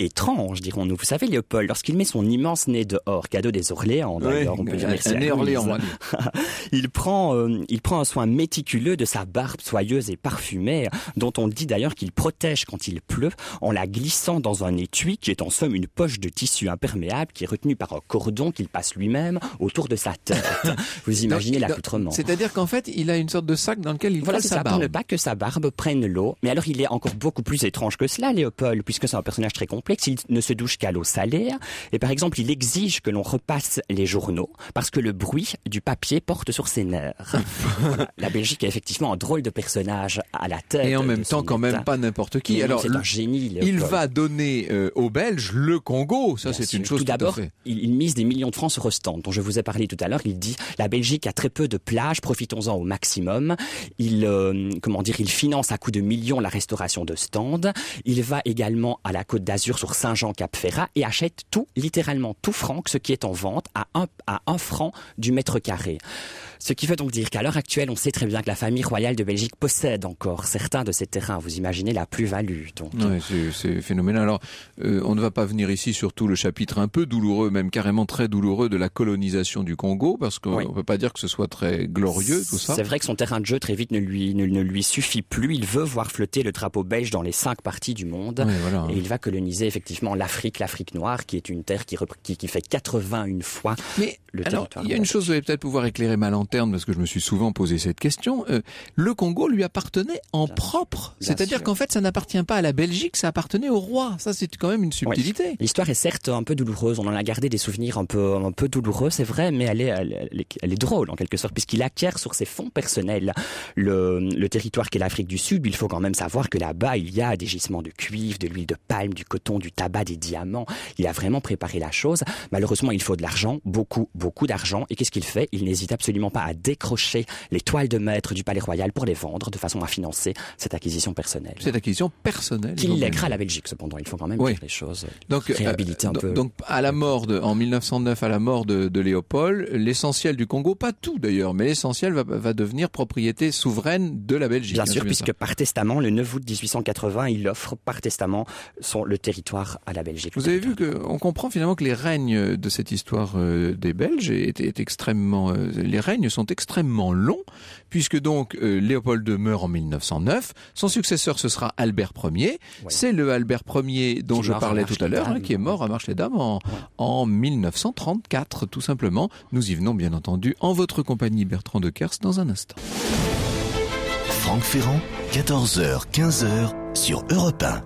étrange, dirons-nous. Vous savez, Léopold, lorsqu'il met son immense nez dehors, cadeau des Orléans, d'ailleurs, on peut Hein, il prend, euh, il prend un soin méticuleux de sa barbe soyeuse et parfumée, dont on dit d'ailleurs qu'il protège quand il pleut en la glissant dans un étui qui est en somme une poche de tissu imperméable qui est retenue par un cordon qu'il passe lui-même autour de sa tête. Vous imaginez l'accoutrement. C'est-à-dire qu'en fait, il a une sorte de sac dans lequel il voilà, sa ça, barbe. Pour ne pas que sa barbe prenne l'eau. Mais alors, il est encore beaucoup plus étrange que cela, Léopold, puisque c'est un personnage très complexe. Il ne se douche qu'à l'eau salée. Et par exemple, il exige que l'on repasse les journaux parce que le bruit du papier porte sur ses nerfs. La Belgique est effectivement un drôle de personnage à la tête. Et en même temps, quand même pas n'importe qui. Alors, c'est un génie. Il va donner euh, aux Belges le Congo. Ça, c'est une chose. Tout, d'abord, il, mise des millions de francs sur stand, dont je vous ai parlé tout à l'heure. Il dit la Belgique a très peu de plages, profitons-en au maximum. Il, euh, comment dire, il finance à coups de millions la restauration de stands. Il va également à la Côte d'Azur sur Saint-Jean-Cap-Ferrat et achète tout, littéralement tout franc, ce qui est en vente à un, à un francs du mètre carré. Ce qui veut donc dire qu'à l'heure actuelle, on sait très bien que la famille royale de Belgique possède encore certains de ces terrains. Vous imaginez la plus-value. Donc. c'est phénoménal. Alors, euh, on ne va pas venir ici sur tout le chapitre un peu douloureux, même carrément très douloureux, de la colonisation du Congo, parce qu'on ne peut pas dire que ce soit très glorieux, tout ça. C'est vrai que son terrain de jeu, très vite, ne lui, ne, lui suffit plus. Il veut voir flotter le drapeau belge dans les cinq parties du monde. Et il va coloniser effectivement l'Afrique, l'Afrique noire, qui est une terre qui, qui, fait fait 81 fois Mais, le alors, territoire. Il y a une chose que vous allez peut-être pouvoir éclairer en terme, parce que je me suis souvent posé cette question, euh, le Congo lui appartenait en propre. C'est-à-dire qu'en fait, ça n'appartient pas à la Belgique, ça appartenait au roi. Ça, c'est quand même une subtilité. L'histoire est certes un peu douloureuse. On en a gardé des souvenirs un peu, un peu douloureux, c'est vrai, mais elle est, elle, est, drôle en quelque sorte, puisqu'il acquiert sur ses fonds personnels le, le territoire qu'est l'Afrique du Sud. Il faut quand même savoir que là-bas, il y a des gisements de cuivre, de l'huile de palme, du coton, du tabac, des diamants. Il a vraiment préparé la chose. Malheureusement, il faut de l'argent, beaucoup, beaucoup d'argent. Et qu'est-ce qu'il fait Il n'hésite absolument pas à décrocher les toiles de maître du Palais Royal pour les vendre de façon à financer cette acquisition personnelle. Cette acquisition personnelle. Qu'il lèguera à la Belgique, cependant. Il faut quand même dire les choses. Donc, euh, réhabiliter un peu. donc, à la mort de, en 1909, à la mort de, Léopold, l'essentiel du Congo, pas tout d'ailleurs, mais l'essentiel va, va, devenir propriété souveraine de la Belgique. Bien hein, sûr, puisque par testament, le 9 août 1880, il offre par testament son, le territoire à la Belgique. Vous avez vu qu'on comprend finalement que les règnes de cette histoire euh, des Belges étaient extrêmement... Euh, les règnes sont extrêmement longs, puisque donc euh, Léopold II meurt en 1909, son successeur ce sera Albert Ier, c'est le Albert Ier dont je parlais tout à l'heure, hein, qui est mort à Marche-les-Dames en, 1934, tout simplement. Nous y venons bien entendu en votre compagnie Bertrand de Kers dans un instant. Franck Ferrand, 14h, 15h sur Europe 1.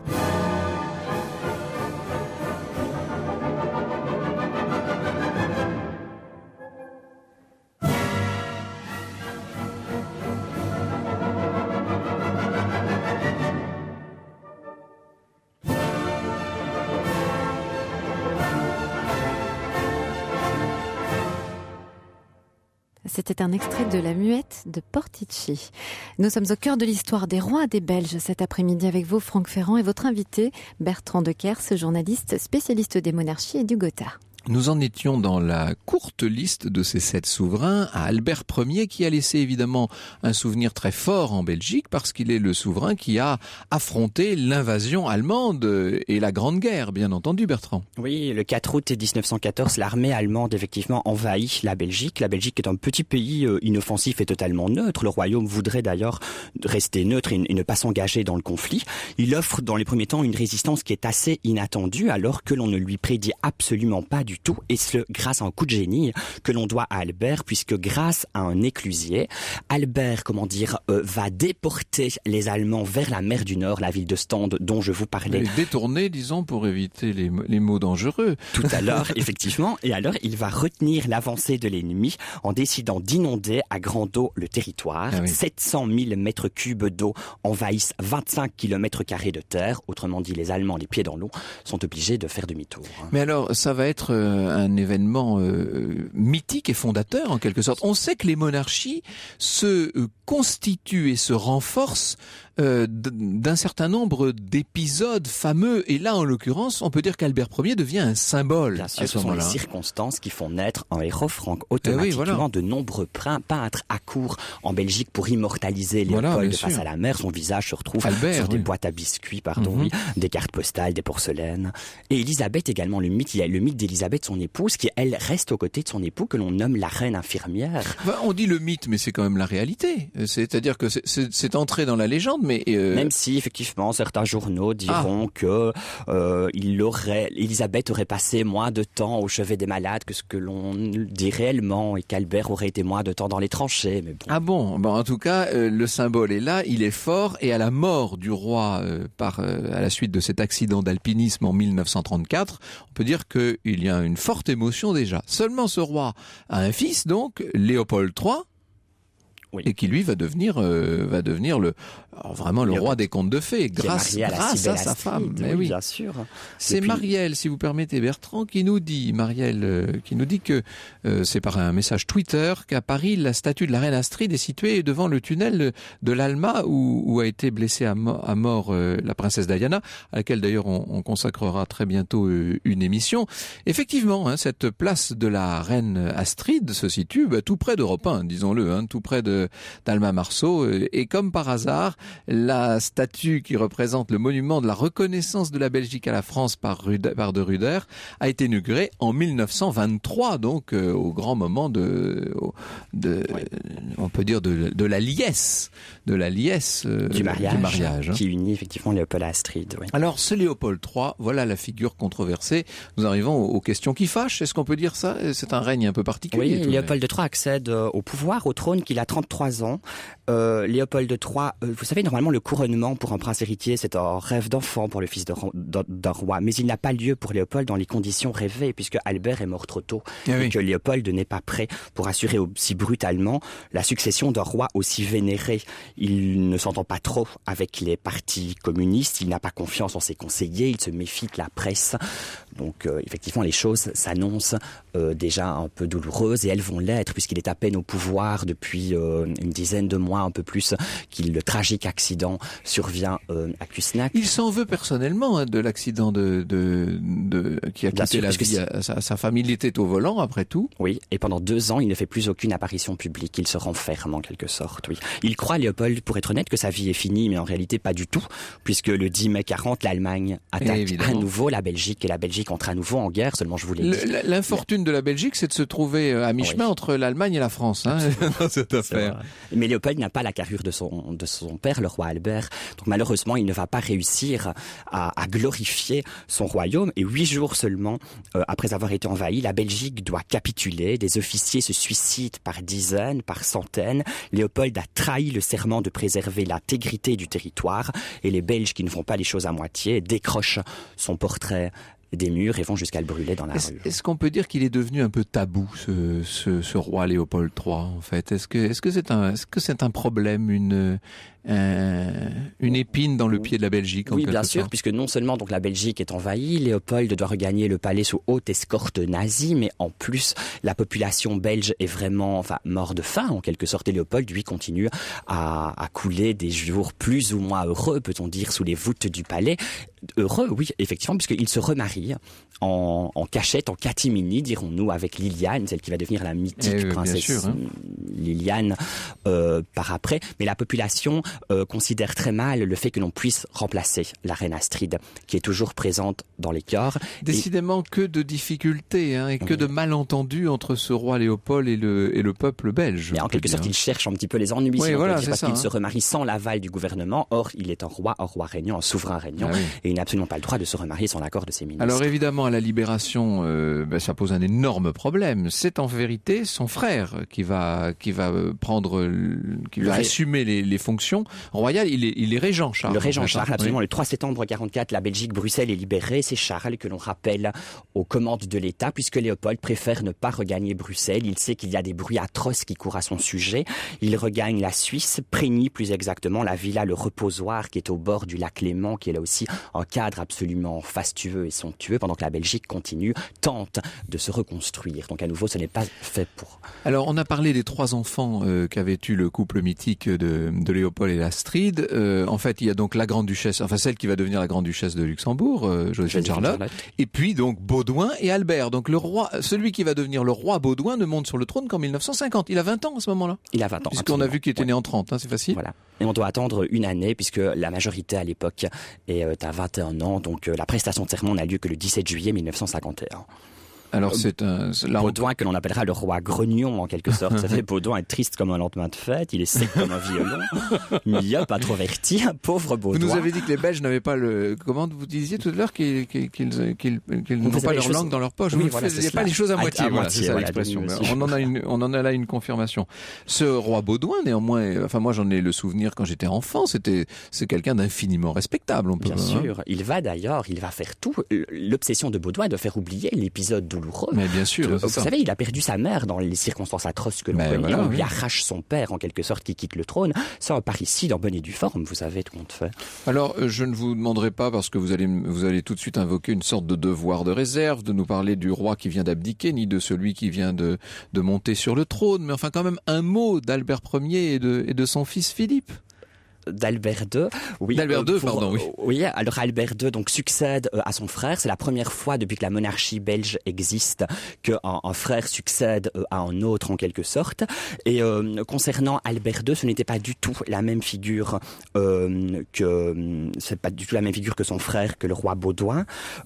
C'est un extrait de La Muette de Portici. Nous sommes au cœur de l'histoire des rois des Belges cet après-midi avec vous, Franck Ferrand, et votre invité, Bertrand De Kers, journaliste spécialiste des monarchies et du Gotha. Nous en étions dans la courte liste de ces sept souverains à Albert Ier qui a laissé évidemment un souvenir très fort en Belgique parce qu'il est le souverain qui a affronté l'invasion allemande et la Grande Guerre, bien entendu Bertrand. Oui, le 4 août 1914, l'armée allemande effectivement envahit la Belgique. La Belgique est un petit pays euh, inoffensif et totalement neutre. Le royaume voudrait d'ailleurs rester neutre et ne pas s'engager dans le conflit. Il offre dans les premiers temps une résistance qui est assez inattendue alors que l'on ne lui prédit absolument pas du tout, et ce, grâce à un coup de génie que l'on doit à Albert, puisque grâce à un éclusier, Albert, comment dire, euh, va déporter les Allemands vers la mer du Nord, la ville de Stend, dont je vous parlais. Détourner, disons, pour éviter les, les mots dangereux. Tout à l'heure, effectivement, et alors il va retenir l'avancée de l'ennemi en décidant d'inonder à grande eau le territoire. 700 ah 000 mètres cubes d'eau envahissent 25 km carrés de terre. Autrement dit, les Allemands, les pieds dans l'eau, sont obligés de faire demi-tour. Mais alors, ça va être euh, un événement euh, mythique et fondateur en quelque sorte. On sait que les monarchies se euh, constituent et se renforcent d'un certain nombre d'épisodes fameux. Et là, en l'occurrence, on peut dire qu'Albert Ier devient un symbole. ce, sont les circonstances qui font naître un héros franc. Eh automatiquement, de nombreux peintres à court en Belgique pour immortaliser les de face à la mer. Son visage se retrouve sur des boîtes à biscuits, pardon, mhm. des cartes postales, des porcelaines. Et Elisabeth également, le mythe, le mythe d'Elisabeth de son épouse, qui elle reste aux côtés de son époux, que l'on nomme la reine infirmière. on dit le mythe, mais c'est quand même la réalité. Euh, c'est-à-dire que c'est entré dans la légende, mais euh, même si effectivement certains journaux diront ah. que euh, aurait, Elisabeth aurait passé moins de temps au chevet des malades que ce que l'on dit réellement, et qu'Albert aurait été moins de temps dans les tranchées. Mais Ah bon, ben, en tout cas, le symbole est là, il est fort, et à la mort du roi par à la suite de cet accident d'alpinisme en 1934, on peut dire qu'il y a un une forte émotion déjà. Seulement ce roi a un fils, donc Léopold III, et qui lui va devenir, euh, va devenir le, vraiment le roi des contes de fées, grâce, à, sa femme. Mais oui, sûr. C'est Marielle, si vous permettez, Bertrand, qui nous dit, Marielle, euh, qui nous dit que euh, c'est par un message Twitter qu'à Paris, la statue de la reine Astrid est située devant le tunnel de l'Alma où, où a été blessée à, à mort la princesse Diana, à laquelle d'ailleurs on, consacrera très bientôt une émission. Effectivement, hein, cette place de la reine Astrid se situe bah, tout près d'Europe 1, disons-le, hein, tout près de d'Alma Marceau. Euh, et comme par hasard, la statue qui représente le monument de la reconnaissance de la Belgique à la France par, de Ruder a été inaugurée en 1923, donc euh, au grand moment de, on peut dire de, la liesse, de la liesse euh, du mariage, hein. qui unit effectivement Léopold Astrid. Alors ce Léopold III, voilà la figure controversée. Nous arrivons aux, questions qui fâchent. Est-ce qu'on peut dire ça C'est un règne un peu particulier. Oui, Léopold III accède au pouvoir, au trône qu'il a 30 trois ans. Euh, Léopold III, euh, vous savez, normalement, le couronnement pour un prince héritier, c'est un rêve d'enfant pour le fils d'un roi. Mais il n'a pas lieu pour Léopold dans les conditions rêvées, puisque Albert est mort trop tôt eh et que Léopold n'est pas prêt pour assurer aussi brutalement la succession d'un roi aussi vénéré. Il ne s'entend pas trop avec les partis communistes, il n'a pas confiance en ses conseillers, il se méfie de la presse. Donc, euh, effectivement, les choses s'annoncent déjà un peu douloureuses et elles vont l'être, puisqu'il est à peine au pouvoir depuis euh, une dizaine de mois, un peu plus, qu'il le tragique accident survient euh, à Cusnac. Il s'en veut personnellement hein, de l'accident de, qui a quitté la vie sa, famille. était au volant, après tout. Oui, et pendant deux ans, il ne fait plus aucune apparition publique. Il se renferme en quelque sorte. Oui, il croit Léopold, pour être honnête, que sa vie est finie, mais en réalité pas du tout, puisque le 10 mai 40, l'Allemagne attaque eh, à nouveau la Belgique et la Belgique entre à nouveau en guerre. Seulement, je vous L'infortune de la Belgique, c'est de se trouver euh, à mi-chemin entre l'Allemagne et la France hein, dans cette affaire mais Léopold n'a pas la carrure de son, de son père, le roi Albert. Donc malheureusement, il ne va pas réussir à, glorifier son royaume. Et huit jours seulement euh, après avoir été envahi, la Belgique doit capituler. Des officiers se suicident par dizaines, par centaines. Léopold a trahi le serment de préserver l'intégrité du territoire. Et les Belges, qui ne font pas les choses à moitié, décrochent son portrait des murs et vont jusqu'à le brûler dans la est rue. Est-ce qu'on peut dire qu'il est devenu un peu tabou, ce, roi Léopold III, en fait Est-ce que c'est -ce que c'est un, est -ce que un problème, une, euh, une épine dans le pied de la Belgique. En oui, bien sûr, puisque non seulement donc la Belgique est envahie, Léopold doit regagner le palais sous haute escorte nazie, mais en plus la population belge est vraiment enfin mort de faim en quelque sorte. Et Léopold lui continue à, à couler des jours plus ou moins heureux, peut-on dire, sous les voûtes du palais. Heureux, oui, effectivement, puisqu'il se remarie en, cachette, en catimini, dirons-nous, avec Liliane, celle qui va devenir la mythique eh princesse hein. Liliane euh, par après. Mais la population euh, considère très mal le fait que l'on puisse remplacer la reine Astrid, qui est toujours présente dans les cœurs. Décidément que de difficultés hein, et que de malentendus entre ce roi Léopold et le, et le peuple belge. Mais en quelque sorte, il cherche un petit peu les ennuis, oui, voilà, parce qu'il se hein. remarie sans l'aval du gouvernement. Or, il est un roi, un roi régnant, un souverain régnant, ah et il n'a absolument pas le droit de se remarier sans l'accord de ses ministres. Alors évidemment, la libération, euh, ben, ça pose un énorme problème. C'est en vérité son frère qui va qui va euh, prendre, euh, qui va assumer les, fonctions royales. Il est, il est régent Charles. Le régent Charles, hein. absolument. Le 3 septembre 44, la Belgique, Bruxelles est libérée. C'est Charles que l'on rappelle aux commandes de l'État, puisque Léopold préfère ne pas regagner Bruxelles. Il sait qu'il y a des bruits atroces qui courent à son sujet. Il regagne la Suisse, Prigny, plus exactement, la villa Le Reposoir qui est au bord du lac Léman, qui est là aussi un cadre absolument fastueux et somptueux, pendant que la Belgique continue, tente de se reconstruire. Donc à nouveau, ce n'est pas fait pour. Alors on a parlé des trois enfants euh, qu'avait eu le couple mythique de, Léopold et Astrid. Euh, en fait, il y a donc la grande duchesse, enfin celle qui va devenir la grande duchesse de Luxembourg, euh, Charlotte, et puis donc Baudouin et Albert. Donc le roi, celui qui va devenir le roi Baudouin ne monte sur le trône qu'en 1950. Il a 20 ans à ce moment-là. Il a 20 ans. Puisqu'on a vu qu'il était né en 30, hein, c'est facile. Voilà. Et on doit attendre une année puisque la majorité à l'époque est euh, à 21 ans. Donc euh, la prestation de serment n'a lieu que le 17 juillet 1951. Alors c'est un Baudouin que l'on appellera le roi grognon en quelque sorte. Ça fait Baudouin est triste comme un lendemain de fête, il est sec comme un violon, a trop verti, un pauvre Baudouin. Vous nous avez dit que les Belges n'avaient pas le comment vous disiez tout à l'heure qu'ils qu'ils n'ont pas leur langue dans leur poche. Oui, vous pas les choses à moitié. ça, l'expression. on en a là une confirmation. Ce roi Baudouin néanmoins, enfin moi j'en ai le souvenir quand j'étais enfant, c'était c'est quelqu'un d'infiniment respectable. Bien hein. sûr, il va d'ailleurs, il va faire tout. L'obsession de Baudouin est de faire oublier l'épisode mais bien sûr. vous savez, il a perdu sa mère dans les circonstances atroces que l'on connaît. il lui arrache son père, en quelque sorte, qui quitte le trône. Ça part ici dans bonne et due forme, vous savez tout compte fait. Alors, euh, je ne vous demanderai pas, parce que vous allez, vous allez tout de suite invoquer une sorte de devoir de réserve, de nous parler du roi qui vient d'abdiquer, ni de celui qui vient de, monter sur le trône. Mais enfin, quand même, un mot d'Albert Ier et et de son fils Philippe d'Albert II. Oui, D'Albert II, euh, pardon, oui. alors Albert II donc, succède euh, à son frère. C'est la première fois depuis que la monarchie belge existe qu'un un frère succède euh, à un autre en quelque sorte. Et concernant Albert II, ce n'était pas du tout la même figure que c'est pas du tout la même figure que son frère, que le roi Baudouin.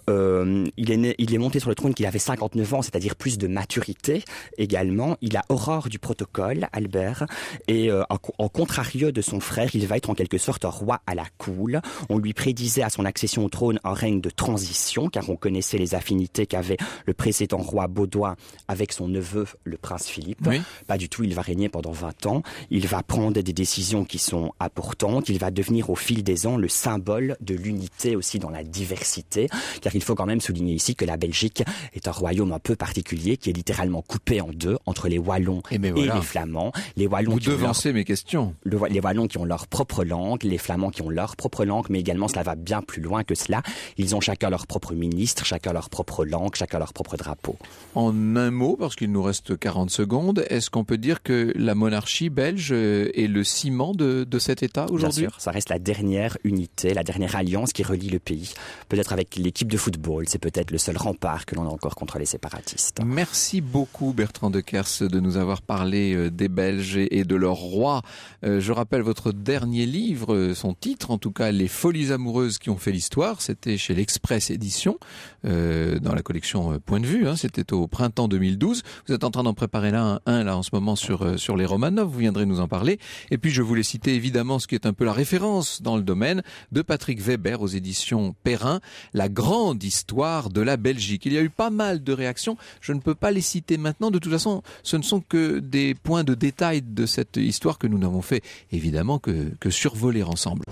il, est né, il est monté sur le trône qu'il avait 59 ans, c'est-à-dire plus de maturité également. Il a horreur du protocole, Albert, et en, en contrario de son frère, il va en quelque sorte un roi à la coule. On lui prédisait à son accession au trône un règne de transition, car on connaissait les affinités qu'avait le précédent roi Baudouin avec son neveu, le prince Philippe. Pas du tout, il va régner pendant 20 ans. Il va prendre des décisions qui sont importantes. Il va devenir au fil des ans le symbole de l'unité aussi dans la diversité, car il faut quand même souligner ici que la Belgique est un royaume un peu particulier qui est littéralement coupé en deux entre les Wallons eh ben et, les Flamands. Les Wallons Vous devancez mes questions. les Wallons qui ont leur propre langue, les Flamands qui ont leur propre langue, mais également cela va bien plus loin que cela. Ils ont chacun leur propre ministre, chacun leur propre langue, chacun leur propre drapeau. En un mot, parce qu'il nous reste 40 secondes, est-ce qu'on peut dire que la monarchie belge euh, est le ciment de, de cet État aujourd'hui Bien sûr, ça reste la dernière unité, la dernière alliance qui relie le pays. Peut-être avec l'équipe de football, c'est peut-être le seul rempart que l'on a encore contre les séparatistes. Merci beaucoup Bertrand de Kers de nous avoir parlé euh, des Belges et de leur roi. Euh, je rappelle votre dernier livre, euh, son titre en tout cas, Les folies amoureuses qui ont fait l'histoire, c'était chez l'Express Édition, euh, dans la collection euh, Point de vue, hein, c'était au printemps 2012. Vous êtes en train d'en préparer là un, là en ce moment sur, sur les Romanov, vous viendrez nous en parler. Et puis je voulais citer évidemment ce qui est un peu la référence dans le domaine de Patrick Weber aux éditions Perrin, La grande histoire de la Belgique. Il y a eu pas mal de réactions, je ne peux pas les citer maintenant, de toute façon ce ne sont que des points de détail de cette histoire que nous n'avons fait évidemment que, que survoler ensemble.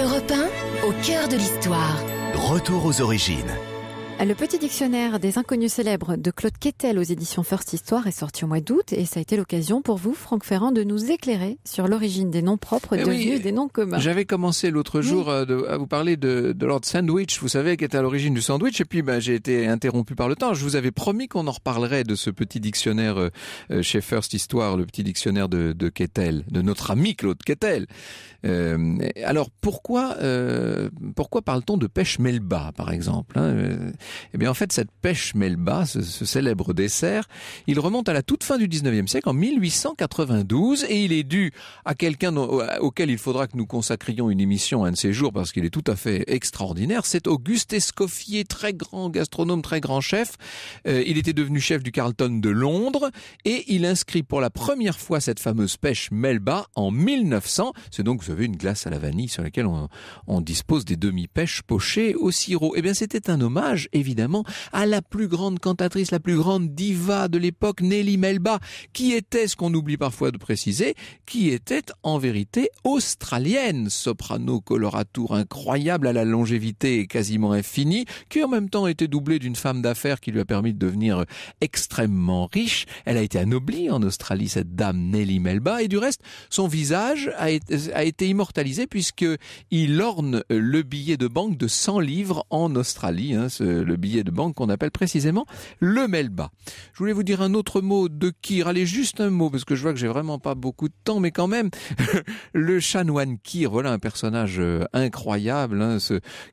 Europe au cœur de l'histoire. Retour aux origines. Le petit dictionnaire des inconnus célèbres de Claude Quettel aux éditions First Histoire est sorti au mois d'août et ça a été l'occasion pour vous, Franck Ferrand, de nous éclairer sur l'origine des noms propres eh devenus des noms communs. J'avais commencé l'autre jour euh, à vous parler de, de Lord Sandwich, vous savez, qui était à l'origine du sandwich et puis ben, j'ai été interrompu par le temps. Je vous avais promis qu'on en reparlerait de ce petit dictionnaire euh, euh, chez First Histoire, le petit dictionnaire de, de Quettel, de notre ami Claude Quettel. alors pourquoi, pourquoi parle-t-on de pêche melba, par exemple hein eh bien, en fait, cette pêche melba, ce, célèbre dessert, il remonte à la toute fin du 19e siècle, en 1892, et il est dû à quelqu'un auquel il faudra que nous consacrions une émission un de ces jours, parce qu'il est tout à fait extraordinaire. C'est Auguste Escoffier, très grand gastronome, très grand chef. Euh, il était devenu chef du Carlton de Londres, et il inscrit pour la première fois cette fameuse pêche melba en 1900. C'est donc, vous avez une glace à la vanille sur laquelle on, dispose des demi-pêches pochées au sirop. Eh bien, c'était un hommage évidemment à la plus grande cantatrice, la plus grande diva de l'époque, Nelly Melba, qui était, ce qu'on oublie parfois de préciser, qui était en vérité australienne, soprano coloratour incroyable à la longévité quasiment infinie, qui en même temps était doublée d'une femme d'affaires qui lui a permis de devenir extrêmement riche. Elle a été anoblie en Australie, cette dame Nelly Melba, et du reste, son visage a été, immortalisé puisqu'il orne le billet de banque de 100 livres en Australie. Hein, ce, le billet de banque qu'on appelle précisément le Melba. Je voulais vous dire un autre mot de Kir. Allez, juste un mot, parce que je vois que j'ai vraiment pas beaucoup de temps, mais quand même, le chanoine Kir, voilà un personnage euh, incroyable, hein,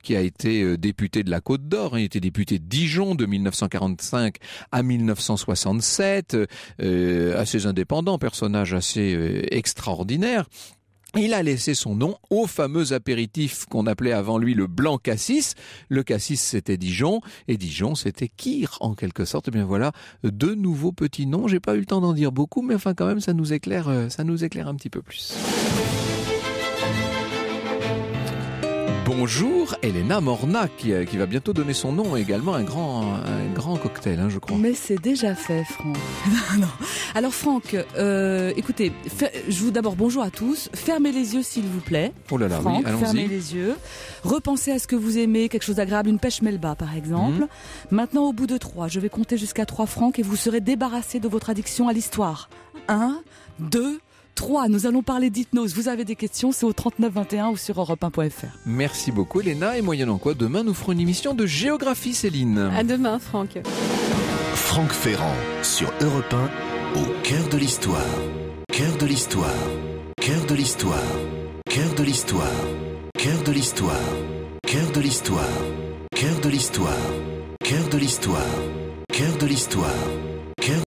qui a été euh, député de la Côte d'Or. Il était député de Dijon de 1945 à 1967, euh, assez indépendant, personnage assez extraordinaire. Il a laissé son nom au fameux apéritif qu'on appelait avant lui le blanc cassis. Le cassis, c'était Dijon, et Dijon, c'était Kir, en quelque sorte. Eh bien voilà, deux nouveaux petits noms. J'ai pas eu le temps d'en dire beaucoup, mais enfin, quand même, ça nous éclaire, euh, ça nous éclaire un petit peu plus. bonjour Elena Morna euh, qui, va bientôt donner son nom également un grand, un grand cocktail, hein, je crois. Mais c'est déjà fait, Franck. Alors Franck, euh, écoutez, je vous d'abord bonjour à tous. Fermez les yeux s'il vous plaît. Oh là là, Franck, fermez les yeux. Repensez à ce que vous aimez, quelque chose d'agréable, une pêche melba par exemple. Mhm. Maintenant, au bout de trois, je vais compter jusqu'à trois, francs et vous serez débarrassé de votre addiction à l'histoire. Un, deux. 3. Nous allons parler d'hypnose. Vous avez des questions, c'est au 3921 ou sur europe1.fr. Merci beaucoup Elena et moyennant quoi demain nous ferons une émission de géographie Céline. À demain Franck. Franck Ferrand sur Europe 1 au cœur de l'histoire. Cœur de l'histoire. Cœur de l'histoire. Cœur de l'histoire. Cœur de l'histoire. Cœur de l'histoire. Cœur de l'histoire. Cœur de l'histoire. Cœur de l'histoire.